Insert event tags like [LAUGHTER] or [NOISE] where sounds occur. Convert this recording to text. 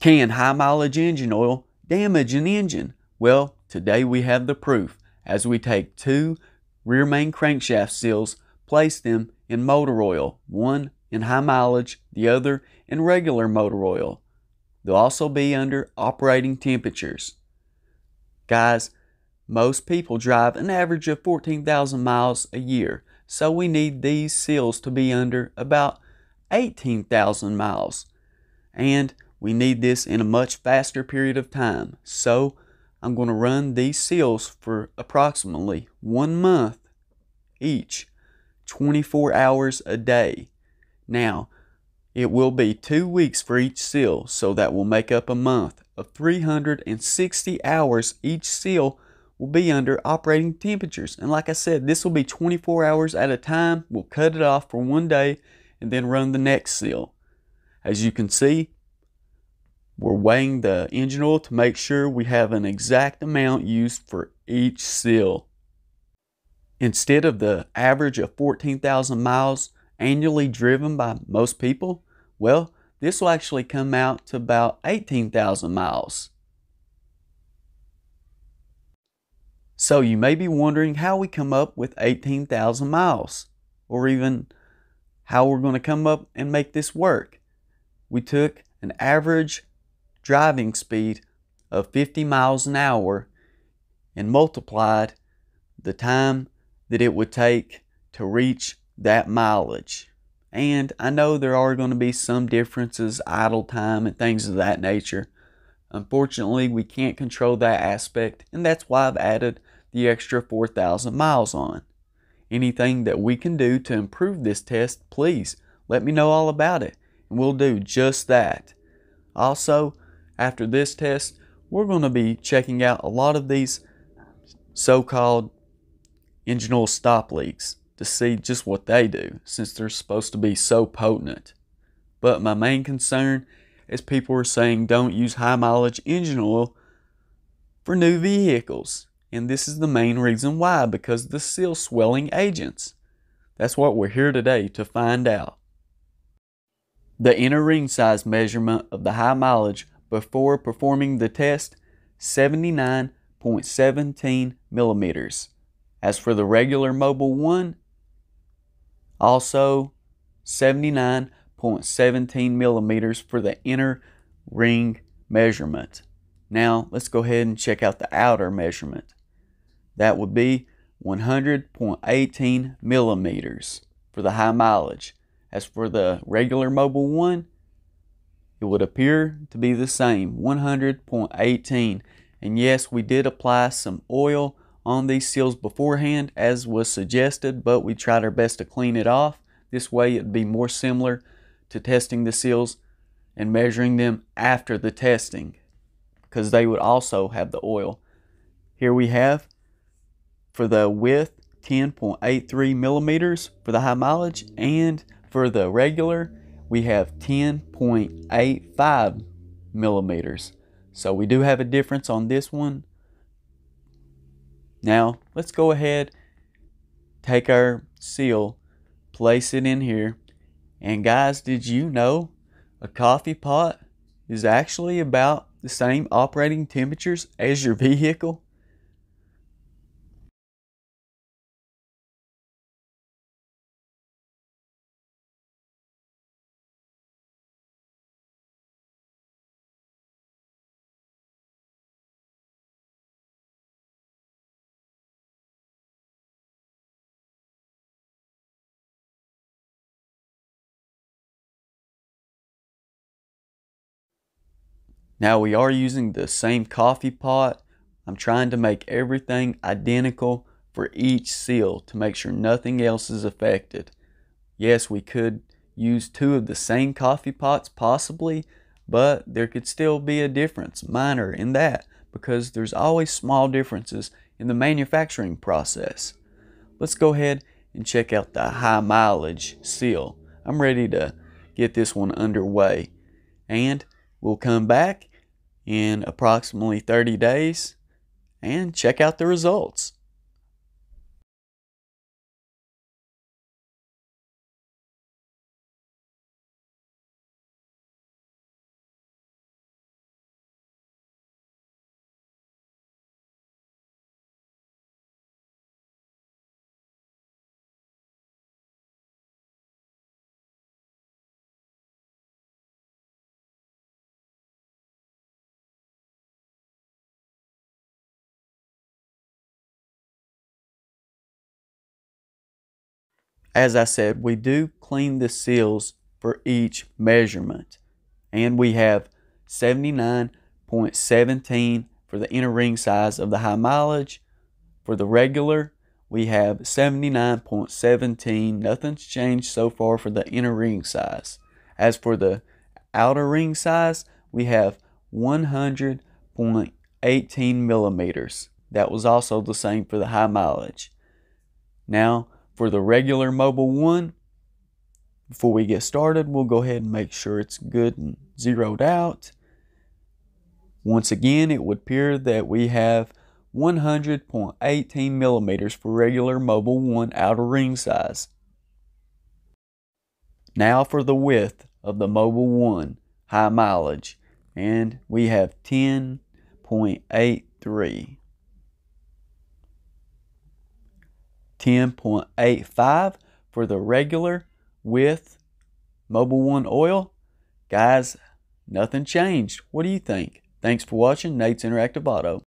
Can high mileage engine oil damage an engine? Well, today we have the proof as we take two rear main crankshaft seals, place them in motor oil, one in high mileage, the other in regular motor oil. They'll also be under operating temperatures. Guys, most people drive an average of 14,000 miles a year, so we need these seals to be under about 18,000 miles. And we need this in a much faster period of time. So I'm going to run these seals for approximately one month each, 24 hours a day. Now, it will be two weeks for each seal, so that will make up a month of 360 hours each seal will be under operating temperatures. And like I said, this will be 24 hours at a time. We'll cut it off for one day and then run the next seal. As you can see, we're weighing the engine oil to make sure we have an exact amount used for each seal. Instead of the average of 14,000 miles annually driven by most people, well, this will actually come out to about 18,000 miles. So you may be wondering how we come up with 18,000 miles, or even how we're going to come up and make this work. We took an average driving speed of 50 miles an hour and multiplied the time that it would take to reach that mileage. And I know there are going to be some differences, idle time, and things of that nature. Unfortunately, we can't control that aspect, and that's why I've added the extra 4,000 miles on. Anything that we can do to improve this test, please let me know all about it, and we'll do just that. Also, after this test, we're going to be checking out a lot of these so-called engine oil stop leaks to see just what they do since they're supposed to be so potent. But my main concern is people are saying don't use high mileage engine oil for new vehicles. And this is the main reason why because the seal swelling agents. That's what we're here today to find out. The inner ring size measurement of the high mileage before performing the test 79.17 millimeters. As for the regular Mobile 1, also 79.17 millimeters for the inner ring measurement. Now let's go ahead and check out the outer measurement. That would be 100.18 millimeters for the high mileage. As for the regular Mobile 1, it would appear to be the same, 100.18. And yes, we did apply some oil on these seals beforehand as was suggested, but we tried our best to clean it off. This way it'd be more similar to testing the seals and measuring them after the testing because they would also have the oil. Here we have for the width 10.83 millimeters for the high mileage and for the regular we have 10.85 millimeters. So we do have a difference on this one. Now let's go ahead, take our seal, place it in here. And guys, did you know a coffee pot is actually about the same operating temperatures as your [LAUGHS] vehicle? Now we are using the same coffee pot. I'm trying to make everything identical for each seal to make sure nothing else is affected. Yes, we could use two of the same coffee pots possibly, but there could still be a difference, minor in that, because there's always small differences in the manufacturing process. Let's go ahead and check out the high mileage seal. I'm ready to get this one underway. And we'll come back in approximately 30 days and check out the results. as I said, we do clean the seals for each measurement. And we have 79.17 for the inner ring size of the high mileage. For the regular, we have 79.17. Nothing's changed so far for the inner ring size. As for the outer ring size, we have 100.18 millimeters. That was also the same for the high mileage. Now, for the regular Mobile One, before we get started, we'll go ahead and make sure it's good and zeroed out. Once again, it would appear that we have 100.18 millimeters for regular Mobile 1 outer ring size. Now for the width of the Mobile 1 high mileage, and we have 10.83. 10.85 for the regular with Mobile One oil. Guys, nothing changed. What do you think? Thanks for watching Nate's Interactive Auto.